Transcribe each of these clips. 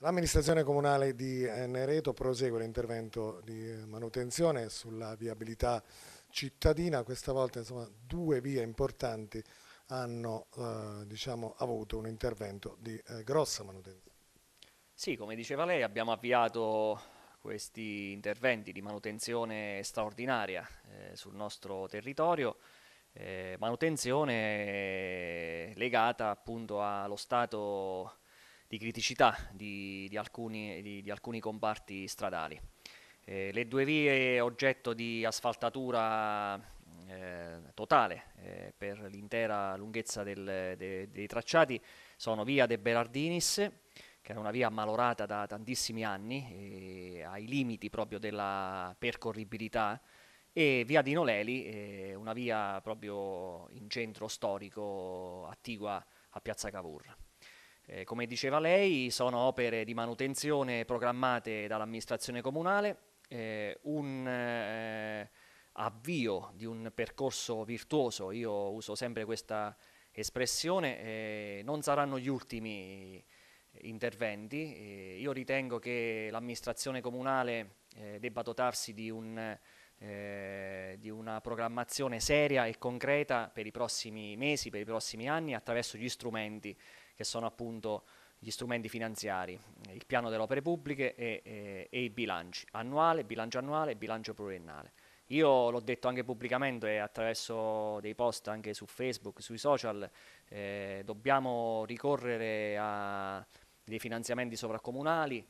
L'amministrazione comunale di eh, Nereto prosegue l'intervento di eh, manutenzione sulla viabilità cittadina, questa volta insomma, due vie importanti hanno eh, diciamo, avuto un intervento di eh, grossa manutenzione. Sì, come diceva lei abbiamo avviato questi interventi di manutenzione straordinaria eh, sul nostro territorio, eh, manutenzione legata appunto allo stato di criticità di, di, alcuni, di, di alcuni, comparti stradali. Eh, le due vie oggetto di asfaltatura eh, totale eh, per l'intera lunghezza del, de, dei tracciati sono via De Berardinis, che era una via malorata da tantissimi anni, ai limiti proprio della percorribilità, e via di Noleli, eh, una via proprio in centro storico attigua a Piazza Cavour. Eh, come diceva lei, sono opere di manutenzione programmate dall'amministrazione comunale, eh, un eh, avvio di un percorso virtuoso, io uso sempre questa espressione, eh, non saranno gli ultimi interventi. Eh, io ritengo che l'amministrazione comunale eh, debba dotarsi di un eh, di una programmazione seria e concreta per i prossimi mesi, per i prossimi anni, attraverso gli strumenti che sono appunto gli strumenti finanziari, il piano delle opere pubbliche e, e, eh, e i bilanci annuale, bilancio annuale e bilancio pluriennale. Io l'ho detto anche pubblicamente e attraverso dei post anche su Facebook, sui social, eh, dobbiamo ricorrere a dei finanziamenti sovracomunali,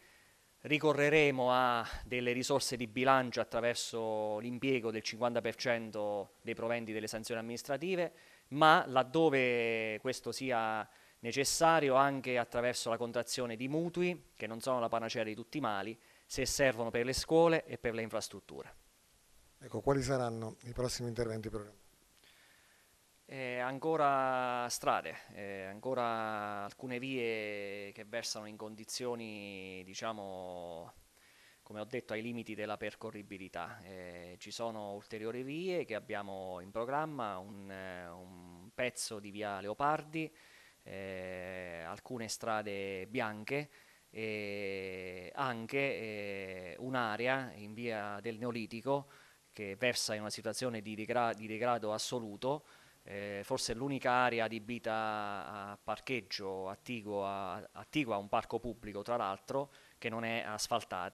ricorreremo a delle risorse di bilancio attraverso l'impiego del 50% dei proventi delle sanzioni amministrative, ma laddove questo sia necessario anche attraverso la contrazione di mutui, che non sono la panacea di tutti i mali, se servono per le scuole e per le infrastrutture. Ecco, quali saranno i prossimi interventi programmati? Eh, ancora strade, eh, ancora alcune vie che versano in condizioni, diciamo, come ho detto, ai limiti della percorribilità. Eh, ci sono ulteriori vie che abbiamo in programma, un, un pezzo di via Leopardi, eh, alcune strade bianche e anche eh, un'area in via del Neolitico che versa in una situazione di, degra di degrado assoluto eh, forse è l'unica area adibita a parcheggio attigua, attigua a un parco pubblico tra l'altro che non è asfaltata.